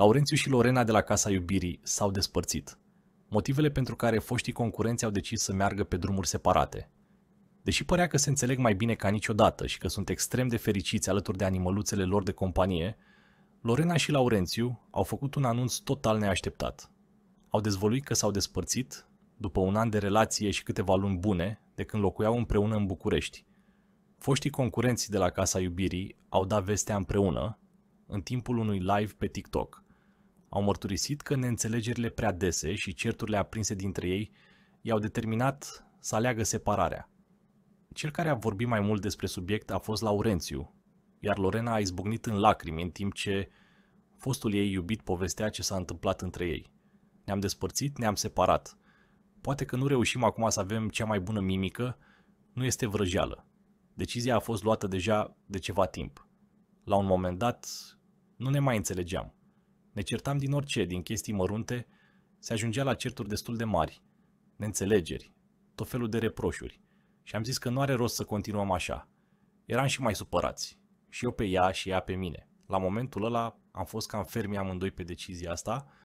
Laurențiu și Lorena de la Casa Iubirii s-au despărțit. Motivele pentru care foștii concurenți au decis să meargă pe drumuri separate. Deși părea că se înțeleg mai bine ca niciodată și că sunt extrem de fericiți alături de animăluțele lor de companie, Lorena și Laurențiu au făcut un anunț total neașteptat. Au dezvăluit că s-au despărțit după un an de relație și câteva luni bune de când locuiau împreună în București. Foștii concurenți de la Casa Iubirii au dat vestea împreună în timpul unui live pe TikTok – au mărturisit că neînțelegerile prea dese și certurile aprinse dintre ei i-au determinat să aleagă separarea. Cel care a vorbit mai mult despre subiect a fost Laurențiu, iar Lorena a izbucnit în lacrimi în timp ce fostul ei iubit povestea ce s-a întâmplat între ei. Ne-am despărțit, ne-am separat. Poate că nu reușim acum să avem cea mai bună mimică, nu este vrăjeală. Decizia a fost luată deja de ceva timp. La un moment dat, nu ne mai înțelegeam. Ne certam din orice, din chestii mărunte, se ajungea la certuri destul de mari, neînțelegeri, tot felul de reproșuri. Și am zis că nu are rost să continuăm așa. Eram și mai supărați. Și eu pe ea și ea pe mine. La momentul ăla am fost cam fermi amândoi pe decizia asta